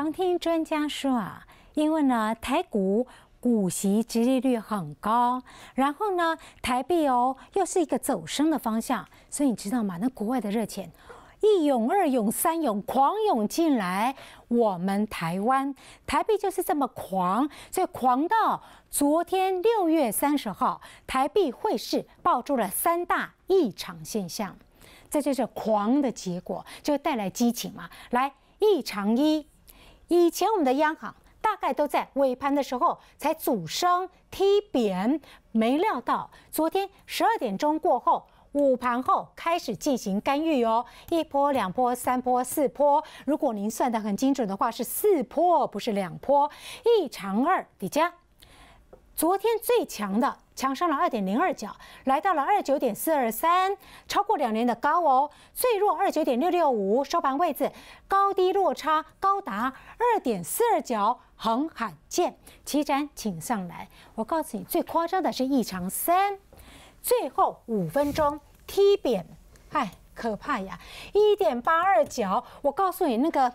常听专家说啊，因为呢，台股股息殖利率很高，然后呢，台币哦又是一个走升的方向，所以你知道吗？那国外的热钱一涌、二涌、三涌，狂涌进来，我们台湾台币就是这么狂，所以狂到昨天六月三十号，台币汇市爆出了三大异常现象，这就是狂的结果，就带来激情嘛。来，异常一。以前我们的央行大概都在尾盘的时候才主升踢扁，没料到昨天十二点钟过后，午盘后开始进行干预哦，一波两波三波四波，如果您算的很精准的话，是四波不是两波，一长二叠加。昨天最强的。强上了二点零二角，来到了二九点四二三，超过两年的高哦。最弱二九点六六五收盘位置，高低落差高达二点四二角，很罕见。齐展，请上来。我告诉你，最夸张的是异常三，最后五分钟踢扁，哎，可怕呀！一点八二角，我告诉你那个。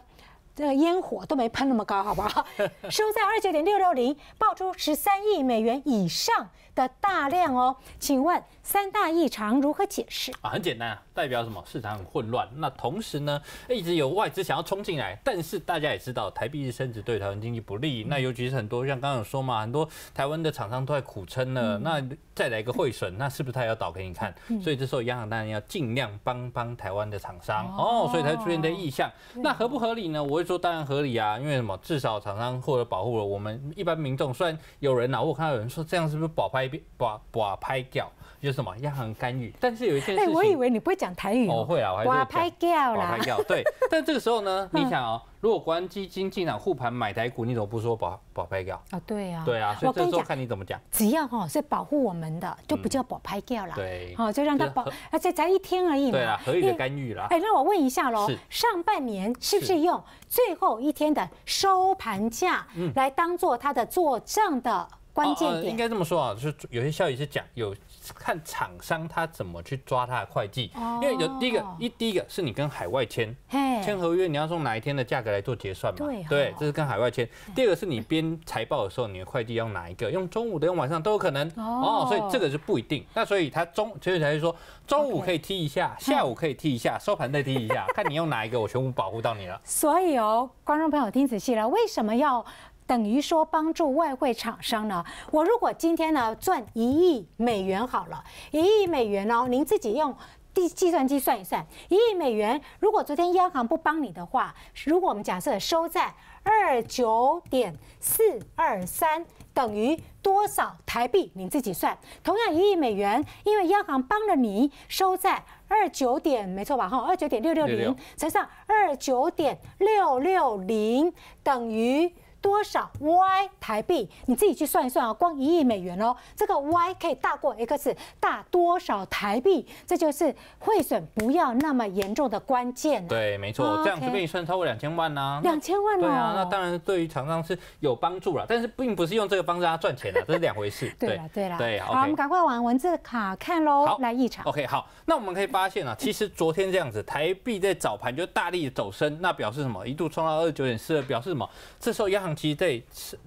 这个烟火都没喷那么高，好不好？收在二九点六六零，爆出十三亿美元以上的大量哦。请问三大异常如何解释？啊，很简单啊。代表什么？市场很混乱。那同时呢，一直有外资想要冲进来，但是大家也知道，台币是升值，对台湾经济不利。那尤其是很多像刚刚有说嘛，很多台湾的厂商都在苦撑了。那再来一个汇损，那是不是他要倒给你看？所以这时候央行当然要尽量帮帮台湾的厂商哦，所以才出现这意向。那合不合理呢？我会说，当然合理啊，因为什么？至少厂商获得保护了。我们一般民众虽然有人啊，我看到有人说这样是不是把拍把把拍掉？就是什么央行干预？但是有一件事情，我以为你不会。讲台语哦会啊，保拍掉啦，拍掉对。但这个时候呢，你想哦，如果国安基金进场护盘买台股，你怎么不说保保拍掉？啊对啊，对啊，所以这个时候看你怎么讲。只要哈是保护我们的，就不叫保拍掉了，对，好就让它保，而 且才一天而已嘛，对啊，合理的干预了。哎，那我问一下喽，上半年是不是用最后一天的收盘价来当做它的做账的关键点？应该这么说啊，就是有些效益是讲有。看厂商他怎么去抓他的会计，因为有第一个一第一个是你跟海外签签合约，你要用哪一天的价格来做结算嘛？对，这是跟海外签。第二个是你编财报的时候，你的会计用哪一个？用中午的用晚上都有可能哦，所以这个是不一定。那所以他中所以才会说中午可以踢一下，下午可以踢一下，收盘再踢一下，看你用哪一个，我全部保护到你了。所以哦，观众朋友听仔细了，为什么要？等于说帮助外汇厂商呢？我如果今天呢赚一亿美元好了，一亿美元哦，您自己用计计算机算一算，一亿美元如果昨天央行不帮你的话，如果我们假设收在二九点四二三等于多少台币？你自己算。同样一亿美元，因为央行帮了你收在二九点，没错吧？哈，二九点六六零乘上二九点六六零等于。多少 Y 台币？你自己去算一算啊！光一亿美元哦，这个 Y 可以大过 X 大多少台币？这就是汇损不要那么严重的关键。对，没错，这样子便你算超过两千万呐。两千万呐。对啊，那当然对于厂商是有帮助了，但是并不是用这个帮大家赚钱的，这是两回事。对了，对了，对，好，我们赶快往文字卡看喽。好，来一场。OK，好，那我们可以发现啊，其实昨天这样子，台币在早盘就大力走升，那表示什么？一度冲到二十九点四二，表示什么？这时候央行。其在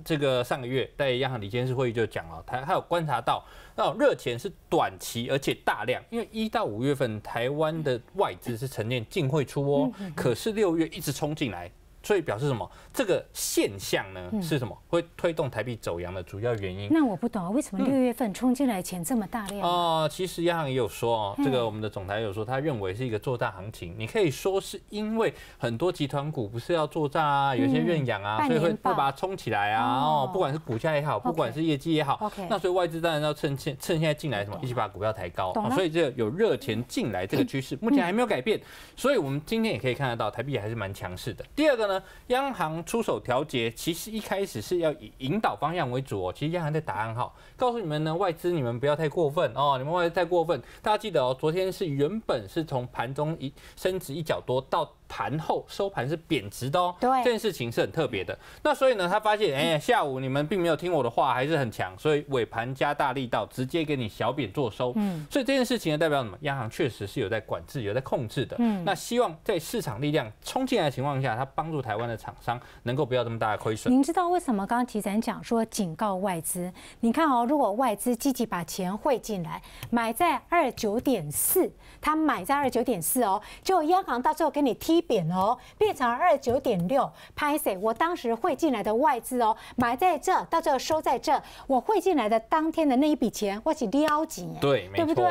这个上个月，在央行理监事会议就讲了，他还有观察到，那热钱是短期而且大量，因为一到五月份台湾的外资是沉淀净汇出哦，可是六月一直冲进来。所以表示什么？这个现象呢是什么？会推动台币走阳的主要原因？那我不懂啊，为什么六月份冲进来钱这么大量哦，其实央行也有说哦，这个我们的总裁有说，他认为是一个做大行情。你可以说是因为很多集团股不是要做大啊，有些认养啊，所以会会把它冲起来啊。哦，不管是股价也好，不管是业绩也好。那所以外资当然要趁现趁现在进来什么，一起把股票抬高。所以这个有热钱进来这个趋势，目前还没有改变。所以我们今天也可以看得到台币还是蛮强势的。第二个呢？央行出手调节，其实一开始是要以引导方向为主哦。其实央行在打暗号，告诉你们呢，外资你们不要太过分哦。你们外资太过分，大家记得哦，昨天是原本是从盘中一升值一角多到。盘后收盘是贬值的哦，这件事情是很特别的。那所以呢，他发现，哎，下午你们并没有听我的话，还是很强，所以尾盘加大力道，直接给你小贬做收。嗯，所以这件事情呢，代表什么？央行确实是有在管制，有在控制的。嗯，那希望在市场力量冲进来的情况下，它帮助台湾的厂商能够不要这么大的亏损。您知道为什么刚刚提持讲说警告外资？你看哦，如果外资积极把钱汇进来，买在二九点四，他买在二九点四哦，就央行到最后给你踢。一点哦，变成二九点六拍 a 我当时汇进来的外资哦，买在这，到这收在这，我汇进来的当天的那一笔钱我是撩几？对，没错，对？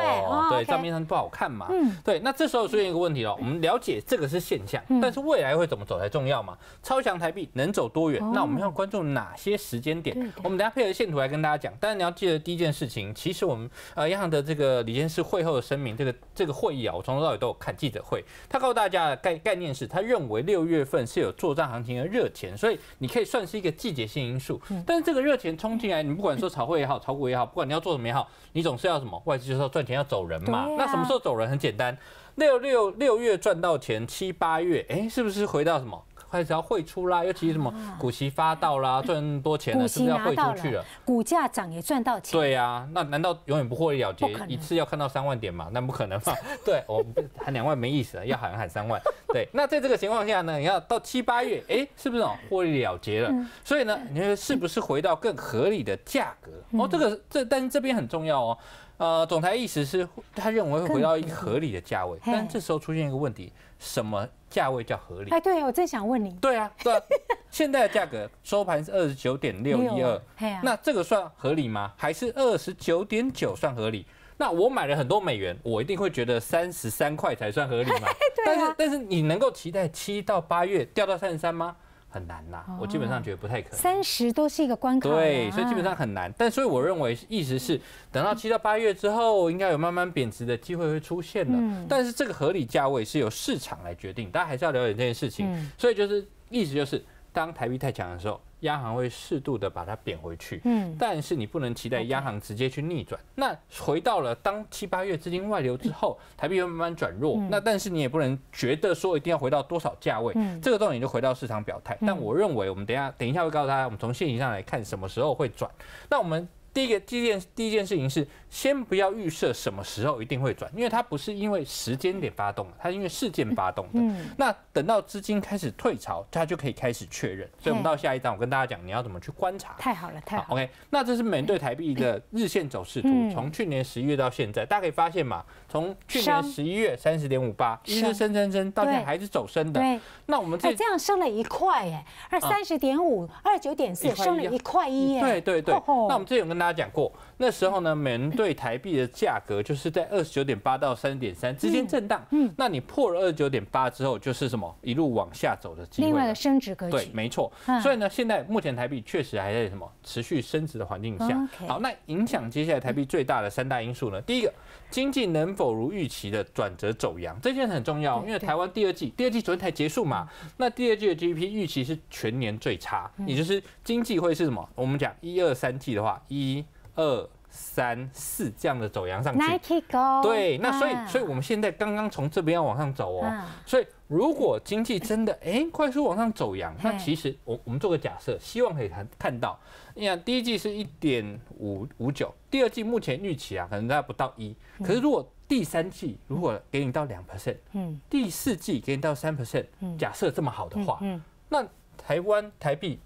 对，账面上不好看嘛。嗯，对。那这时候出现一个问题哦，我们了解这个是现象，但是未来会怎么走才重要嘛？超强台币能走多远？那我们要关注哪些时间点？我们等下配合线图来跟大家讲。但是你要记得第一件事情，其实我们呃央行的这个李监事会后的声明，这个这个会议啊，我从头到尾都有看记者会，他告诉大家概概。念是，他认为六月份是有做账行情的热钱，所以你可以算是一个季节性因素。但是这个热钱冲进来，你不管说炒汇也好，炒股也好，不管你要做什么也好，你总是要什么？外资就是要赚钱要走人嘛。那什么时候走人很简单？六六六月赚到钱，七八月，哎，是不是回到什么？开始要汇出啦，尤其是什么股息发到啦，赚多钱了，是不是要汇出去了，股价涨也赚到钱。对呀，那难道永远不获利了结？一次要看到三万点嘛？那不可能嘛？对，我们喊两万没意思，要喊喊三万。对，那在这个情况下呢，你要到七八月，哎，是不是哦？获利了结了，所以呢，你说是不是回到更合理的价格？哦，这个这但是这边很重要哦。呃，总裁意思是，他认为会回到一个合理的价位，但这时候出现一个问题，什么价位叫合理？哎，对我正想问你。对啊，对，现在的价格收盘是二十九点六一二，那这个算合理吗？还是二十九点九算合理？那我买了很多美元，我一定会觉得三十三块才算合理嘛？但是，但是你能够期待七到八月掉到三十三吗？很难啦，我基本上觉得不太可能。三十都是一个关口，对，所以基本上很难。但所以我认为，意思是等到七到八月之后，应该有慢慢贬值的机会会出现的。但是这个合理价位是由市场来决定，大家还是要了解这件事情。所以就是意思就是。当台币太强的时候，央行会适度的把它贬回去。嗯，但是你不能期待央行直接去逆转。那回到了当七八月资金外流之后，台币会慢慢转弱。那但是你也不能觉得说一定要回到多少价位，这个重点就回到市场表态。但我认为我们等下等一下会告诉大家，我们从现形上来看什么时候会转。那我们。第一个第一件第一件事情是，先不要预设什么时候一定会转，因为它不是因为时间点发动它是因为事件发动的。嗯。那等到资金开始退潮，它就可以开始确认。所以我们到下一章，我跟大家讲你要怎么去观察。太好了，太好。OK，那这是美对台币的日线走势图，从去年十一月到现在，大家可以发现嘛，从去年十一月三十点五八，一直升升升，到现在还是走升的。对。那我们这这样升了一块耶，二三十点五二九点四，升了一块一耶。对对对。那我们这有跟大家。他讲过，那时候呢，美元对台币的价格就是在二十九点八到三点三之间震荡。嗯，那你破了二十九点八之后，就是什么一路往下走的机会？另外的升值格局，对，没错。所以呢，现在目前台币确实还在什么持续升值的环境下。好，那影响接下来台币最大的三大因素呢？第一个。经济能否如预期的转折走阳，这件事很重要，因为台湾第二季，第二季昨天才结束嘛，那第二季的 GDP 预期是全年最差，也就是经济会是什么？我们讲一二三季的话，一二三四这样的走扬上去，对，那所以，所以我们现在刚刚从这边要往上走哦，所以。如果经济真的 哎快速往上走扬，那其实我我们做个假设，希望可以看看到，你看第一季是一点五五九，第二季目前预期啊可能在不到一，可是如果第三季如果给你到两 percent，嗯，第四季给你到三 percent，假设这么好的话，嗯，那台湾台币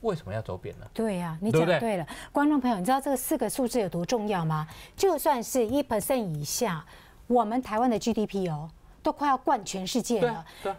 为什么要走贬呢？对呀，你讲对了，观众朋友，你知道这个四个数字有多重要吗？就算是一 percent 以下，我们台湾的 GDP 哦。都快要冠全世界了，对，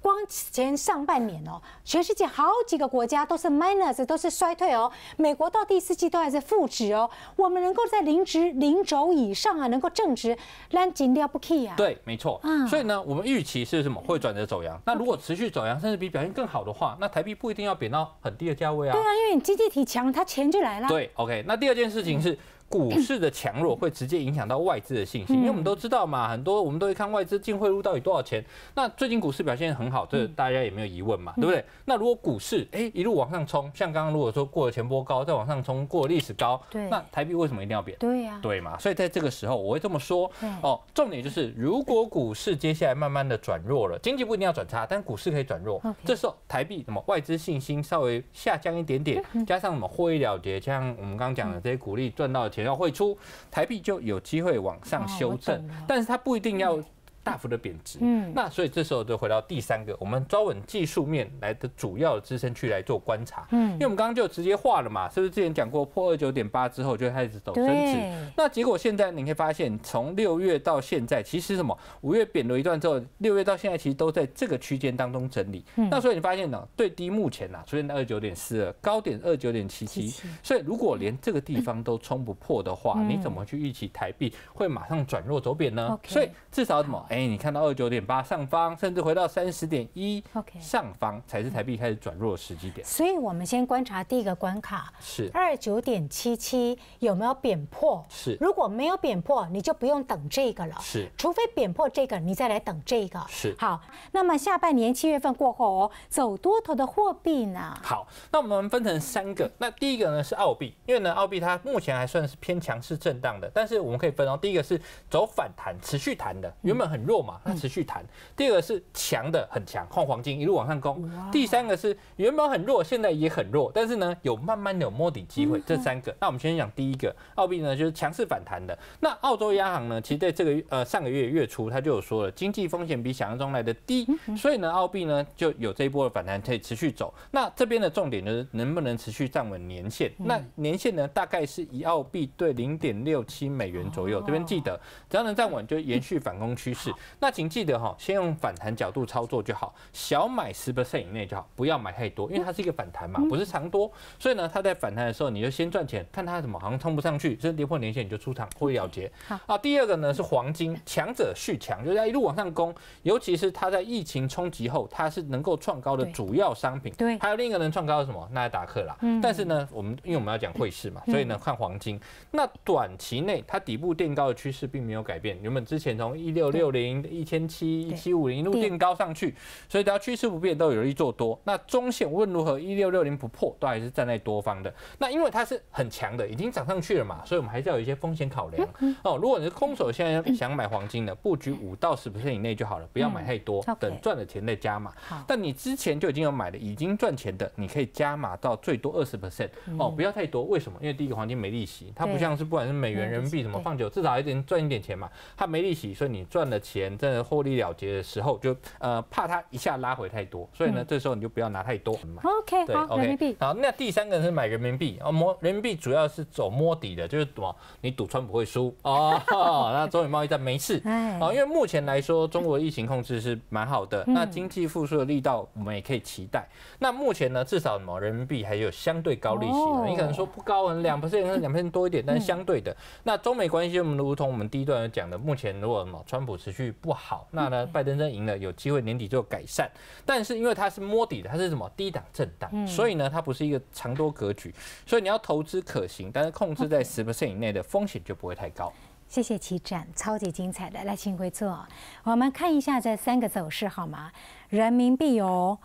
光前上半年哦，全世界好几个国家都是 minus 都是衰退哦，美国到第四季度还是负值哦，我们能够在零值零轴以上啊，能够正值，t 紧掉不 s e y 啊。对，没错，嗯，所以呢，我们预期是什么？会转折走阳。那如果持续走阳，甚至比表现更好的话，那台币不一定要贬到很低的价位啊。对啊，因为你经济体强，它钱就来了。对，OK。那第二件事情是。股市的强弱会直接影响到外资的信心，因为我们都知道嘛，很多我们都会看外资净汇入到底多少钱。那最近股市表现很好，这大家也没有疑问嘛，对不对？那如果股市哎一路往上冲，像刚刚如果说过了前波高，再往上冲过历史高，对，那台币为什么一定要贬？对呀，对嘛？所以在这个时候我会这么说哦，重点就是如果股市接下来慢慢的转弱了，经济不一定要转差，但股市可以转弱。这时候台币什么外资信心稍微下降一点点，加上什么获利了结，像我们刚刚讲的这些股利赚到的钱。要汇出台币，就有机会往上修正，但是它不一定要。大幅的贬值，嗯，那所以这时候就回到第三个，我们抓稳技术面来的主要支撑区来做观察，嗯，因为我们刚刚就直接画了嘛，是不是之前讲过破二九点八之后就开始走升值，那结果现在你会发现，从六月到现在，其实什么五月贬了一段之后，六月到现在其实都在这个区间当中整理，那所以你发现呢，最低目前啊、出现在二九点四二，高点二九点七七，所以如果连这个地方都冲不破的话，你怎么去预期台币会马上转弱走贬呢？所以至少什么？哎，你看到二九点八上方，甚至回到三十点一上方才是台币开始转弱的时机点。所以，我们先观察第一个关卡是二九点七七有没有贬破？是，如果没有贬破，你就不用等这个了。是，除非贬破这个，你再来等这个。是。好，那么下半年七月份过后哦，走多头的货币呢？好，那我们分成三个。那第一个呢是澳币，因为呢澳币它目前还算是偏强势震荡的，但是我们可以分哦，第一个是走反弹、持续弹的，原本很。弱嘛，它持续弹。第二个是强的很强，换黄金一路往上攻。第三个是原本很弱，现在也很弱，但是呢有慢慢的有摸底机会。这三个，那我们先讲第一个，澳币呢就是强势反弹的。那澳洲央行呢，其实在这个呃上个月月初，他就有说了，经济风险比想象中来的低，所以呢澳币呢就有这一波的反弹可以持续走。那这边的重点就是能不能持续站稳年限？那年限呢大概是一澳币对零点六七美元左右，这边记得，只要能站稳就延续反攻趋势。那请记得哈，先用反弹角度操作就好，小买十 percent 以内就好，不要买太多，因为它是一个反弹嘛，不是长多。所以呢，它在反弹的时候，你就先赚钱，看它什么好像冲不上去，甚至跌破年线，你就出场或了结。好啊，第二个呢是黄金，强者续强，就是一路往上攻，尤其是它在疫情冲击后，它是能够创高的主要商品。对，还有另一个能创高是什么？那达克啦。嗯。但是呢，我们因为我们要讲汇市嘛，所以呢看黄金。那短期内它底部垫高的趋势并没有改变，原本之前从一六六零。零一千七一七五零一路垫高上去，所以只要趋势不变，都有利做多。那中线无论如何一六六零不破，都还是站在多方的。那因为它是很强的，已经涨上去了嘛，所以我们还是要有一些风险考量哦。如果你是空手现在想买黄金的，布局五到十 percent 以内就好了，不要买太多，等赚了钱再加码。但你之前就已经有买的，已经赚钱的，你可以加码到最多二十 percent 哦，不要太多。为什么？因为第一，个黄金没利息，它不像是不管是美元、人民币什么放久，至少还得赚一点钱嘛。它没利息，所以你赚了。钱在获利了结的时候，就呃怕它一下拉回太多，所以呢，这时候你就不要拿太多。OK，好，o k 好，那第三个人是买人民币啊，摸人民币主要是走摸底的，就是赌你赌川不会输哦。那中美贸易战没事啊，因为目前来说，中国疫情控制是蛮好的，那经济复苏的力道我们也可以期待。那目前呢，至少什么人民币还有相对高利息，你可能说不高，两不 是两两片多一点，但是相对的，那中美关系我们如同我们第一段讲的，目前如果什么川普持去不好，那呢？拜登真赢了，有机会年底就改善。但是因为它是摸底的，它是什么低档震荡，所以呢，它不是一个长多格局，所以你要投资可行，但是控制在十 percent 以内的风险就不会太高。谢谢齐展，超级精彩的。来，请回座，我们看一下这三个走势好吗？人民币有。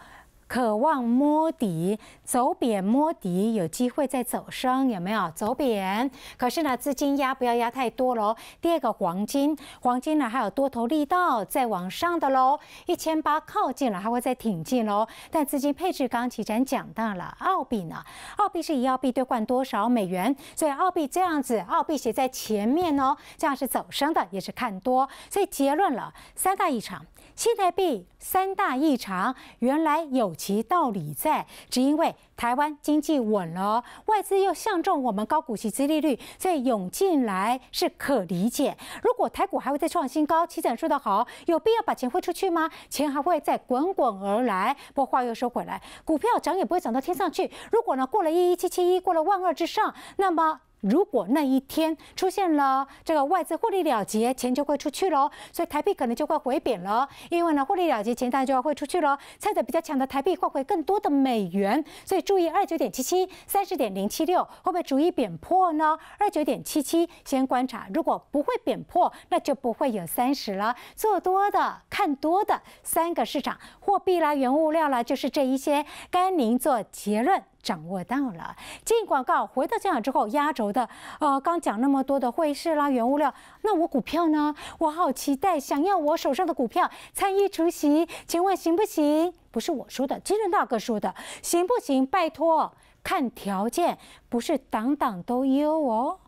渴望摸底，走贬摸底，有机会再走升，有没有？走贬，可是呢，资金压不要压太多喽。第二个，黄金，黄金呢还有多头力道在往上的喽，一千八靠近了，还会再挺进喽。但资金配置刚起咱讲到了澳币呢，澳币是以澳币兑换多少美元？所以澳币这样子，澳币写在前面哦，这样是走升的，也是看多。所以结论了，三大异常，替代币三大异常，原来有。其道理在，只因为台湾经济稳了，外资又相中我们高股息、低利率，所以涌进来是可理解。如果台股还会再创新高，期指说得好，有必要把钱挥出去吗？钱还会再滚滚而来。不过话又说回来，股票涨也不会涨到天上去。如果呢，过了一一七七一，过了万二之上，那么。如果那一天出现了这个外资获利了结，钱就会出去喽，所以台币可能就会回贬了。因为呢，获利了结钱当然就会出去喽，猜的比较强的台币换回更多的美元，所以注意二九点七七、三十点零七六会不会逐一贬破呢？二九点七七先观察，如果不会贬破，那就不会有三十了。做多的、看多的三个市场，货币啦、原物料啦，就是这一些，甘您做结论。掌握到了，进广告回到现场之后，压轴的，呃，刚讲那么多的汇市啦、原物料，那我股票呢？我好期待，想要我手上的股票参与出席，请问行不行？不是我说的，金人大哥说的，行不行？拜托，看条件，不是档档都优哦。